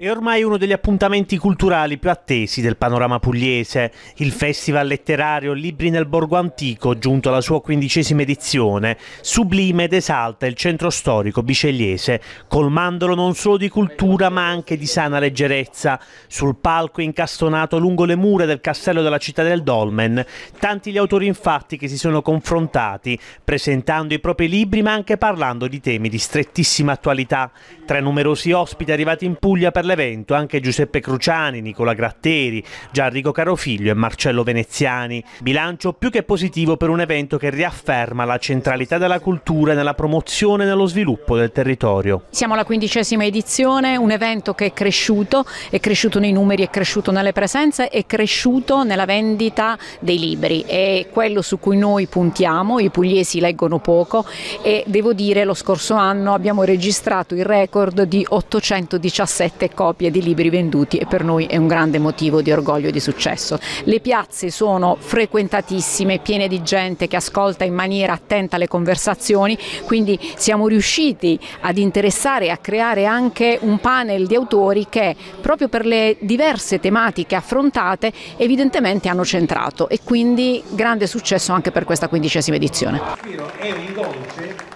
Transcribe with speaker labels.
Speaker 1: È ormai uno degli appuntamenti culturali più attesi del panorama pugliese, il Festival letterario Libri nel Borgo Antico, giunto alla sua quindicesima edizione, sublime ed esalta il centro storico bicegliese, colmandolo non solo di cultura ma anche di sana leggerezza. Sul palco incastonato lungo le mura del castello della città del Dolmen, tanti gli autori infatti che si sono confrontati, presentando i propri libri ma anche parlando di temi di strettissima attualità. Tra i numerosi ospiti arrivati in Puglia per la all'evento anche Giuseppe Cruciani, Nicola Gratteri, Gianrico Carofiglio e Marcello Veneziani. Bilancio più che positivo per un evento che riafferma la centralità della cultura nella promozione e nello sviluppo del territorio.
Speaker 2: Siamo alla quindicesima edizione, un evento che è cresciuto, è cresciuto nei numeri, è cresciuto nelle presenze, è cresciuto nella vendita dei libri. È quello su cui noi puntiamo, i pugliesi leggono poco e devo dire lo scorso anno abbiamo registrato il record di 817 cose copie di libri venduti e per noi è un grande motivo di orgoglio e di successo. Le piazze sono frequentatissime, piene di gente che ascolta in maniera attenta le conversazioni, quindi siamo riusciti ad interessare e a creare anche un panel di autori che proprio per le diverse tematiche affrontate evidentemente hanno centrato e quindi grande successo anche per questa quindicesima edizione. Il
Speaker 1: è un dolce